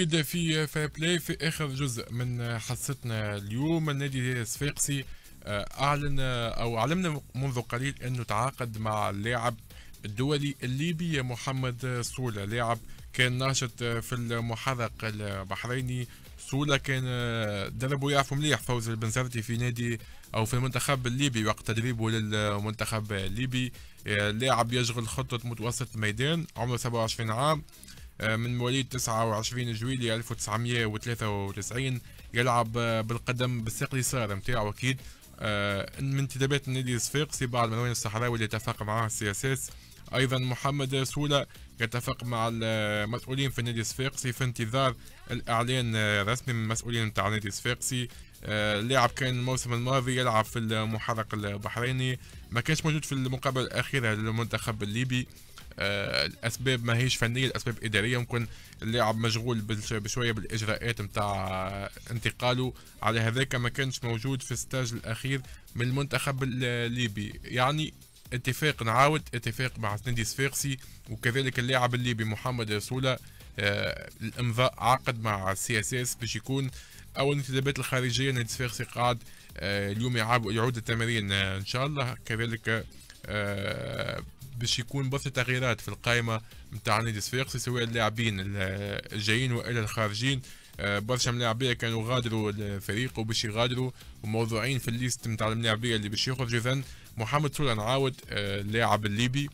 جديد في فاير بلاي في اخر جزء من حصتنا اليوم النادي الصفاقسي آه، اعلن آه، او علمنا منذ قليل انه تعاقد مع اللاعب الدولي الليبي محمد سولا لاعب كان ناشط آه، في المحرق البحريني سولا كان دربه يعرف مليح فوز البنزرتي في نادي او في المنتخب الليبي وقت تدريبه للمنتخب الليبي لاعب يشغل خطه متوسط ميدان عمره 27 عام آه، من مواليد 29 جويلية 1993 يلعب آه، بالقدم بالساق اليسار نتاعو أكيد آه، من انتدابات النادي الصفاقسي بعد منوين الصحراوي اللي اتفق معاه السي اس اس ايضا محمد سولا يتفق مع المسؤولين في النادي الصفاقسي في انتظار الاعلان الرسمي من المسؤولين نتاع النادي الصفاقسي اللاعب كان الموسم الماضي يلعب في المحرق البحريني ما كانش موجود في المقابله الاخيره للمنتخب الليبي آه، ما ماهيش فنيه الاسباب اداريه ممكن اللاعب مشغول بشويه بالاجراءات نتاع انتقاله على هذاك ما كانش موجود في الستاج الاخير من المنتخب الليبي يعني اتفاق نعاود اتفاق مع سندي سفيرسي وكذلك اللاعب الليبي محمد رسوله آه، الامضاء عقد مع سي اس اس باش يكون اول انتدابات الخارجيه نادي سفيرسي قاعد آه، اليوم يعود التمارين ان شاء الله كذلك باش يكون برشا تغييرات في القائمه نتاع نادي الصفاقسي سواء اللاعبين الجايين والا الخارجين آه، برشا ملاعبيه كانوا غادروا الفريق وباش يغادروا وموضوعين في الليست نتاع الملاعبيه اللي باش يخرجوا محمد سولا نعاود آه، اللاعب الليبي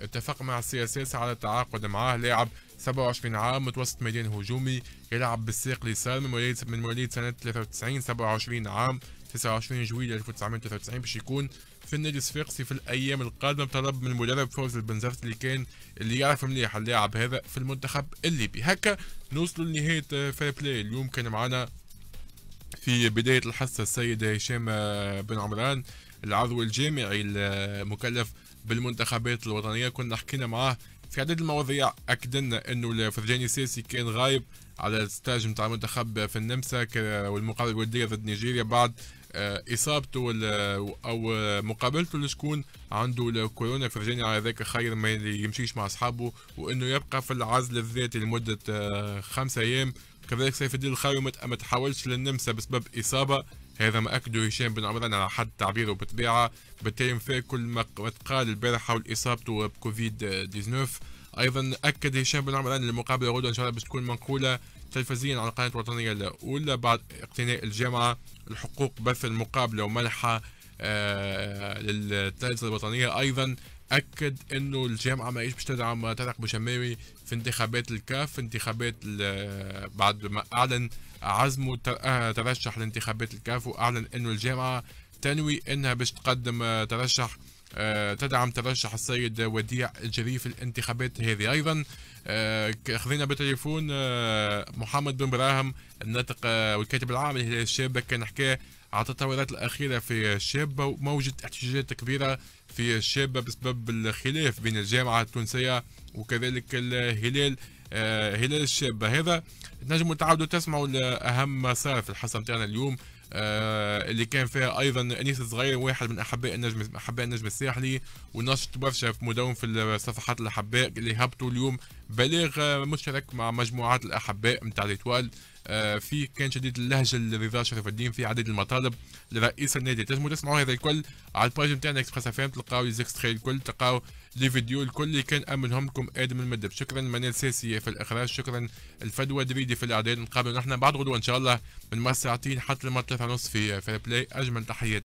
اتفق مع السياسيس على التعاقد معاه لاعب 27 عام متوسط ميدان هجومي يلعب بالساق اليسار من مواليد من مواليد سنة 93 27 عام 29 جويلية 1993 باش يكون في النادي الصفاقسي في الايام القادمه بطلب من المدرب فوز البنزرت اللي كان اللي يعرف مليح اللاعب هذا في المنتخب الليبي هكا نوصلوا لنهايه فير آه، بلاي اليوم كان معنا في بدايه الحصه السيد هشام آه، بن عمران العضو الجامعي المكلف بالمنتخبات الوطنيه كنا حكينا معاه في عدد المواضيع اكد لنا انه الفرجاني السيسي كان غايب على الستاج نتاع المنتخب في النمسا والمقابله الوديه ضد نيجيريا بعد آه، اصابته او مقابلته لشكون عنده الكورونا فرجاني على ذاك خير ما يمشيش مع اصحابه وانه يبقى في العزل الذاتي لمده آه، خمسة ايام كذلك سيف الدين الخاوي ما تحولش للنمسا بسبب اصابه هذا ما أكده هشام بن عمران على حد تعبيره بالطبيعة بالتالي في كل ما تقال البارح حول إصابته بكوفيد 19 أيضا أكد هشام بن عمران المقابلة غدا إن شاء الله باش تكون منقولة تلفزيا على القناة الوطنية الأولى بعد اقتناء الجامعة الحقوق بث المقابلة ومنحها آه للتلفزة الوطنية أيضا اكد انه الجامعه ما باش تدعم طارق بوشماوي بشماوي في انتخابات الكاف انتخابات بعد ما اعلن عزمه آه، ترشح لانتخابات الكاف واعلن انه الجامعه تنوي انها باش تقدم آه، ترشح آه، تدعم ترشح السيد وديع جريف الانتخابات هذه ايضا آه، خذينا بالتليفون آه، محمد بن براهم الناطق والكاتب العام لهلال الشاب كان حكى على التطورات الاخيره في الشابه وموجه احتجاجات كبيره في الشابه بسبب الخلاف بين الجامعه التونسيه وكذلك الهلال هلال الشابه هذا نجموا تعاودوا تسمعوا ما مسار في الحصه نتاعنا اليوم آه، اللي كان فيها ايضا انيس صغير واحد من احباء النجم احباء النجم الساحلي ونشط برشا مدون في الصفحات الاحباء اللي هبطوا اليوم بلاغ آه، مشترك مع مجموعات الأحباء نتاع ليتوال آه، في كان شديد اللهجه لرضا شرف الدين في عدد المطالب لرئيس النادي تنجموا تسمعوا هذا الكل على الباج نتاعنا اكسبريس اف ام تلقاو لي زيكستري الكل تلقاو لي فيديو الكل اللي كان امنهم لكم ادم المدب شكرا منال ساسيه في الاخراج شكرا الفدوى دريدي في الاعداد نقابلوا نحن بعد غدوه ان شاء الله من ساعتين حتى ثلاثة ونص في فير بلاي اجمل تحيات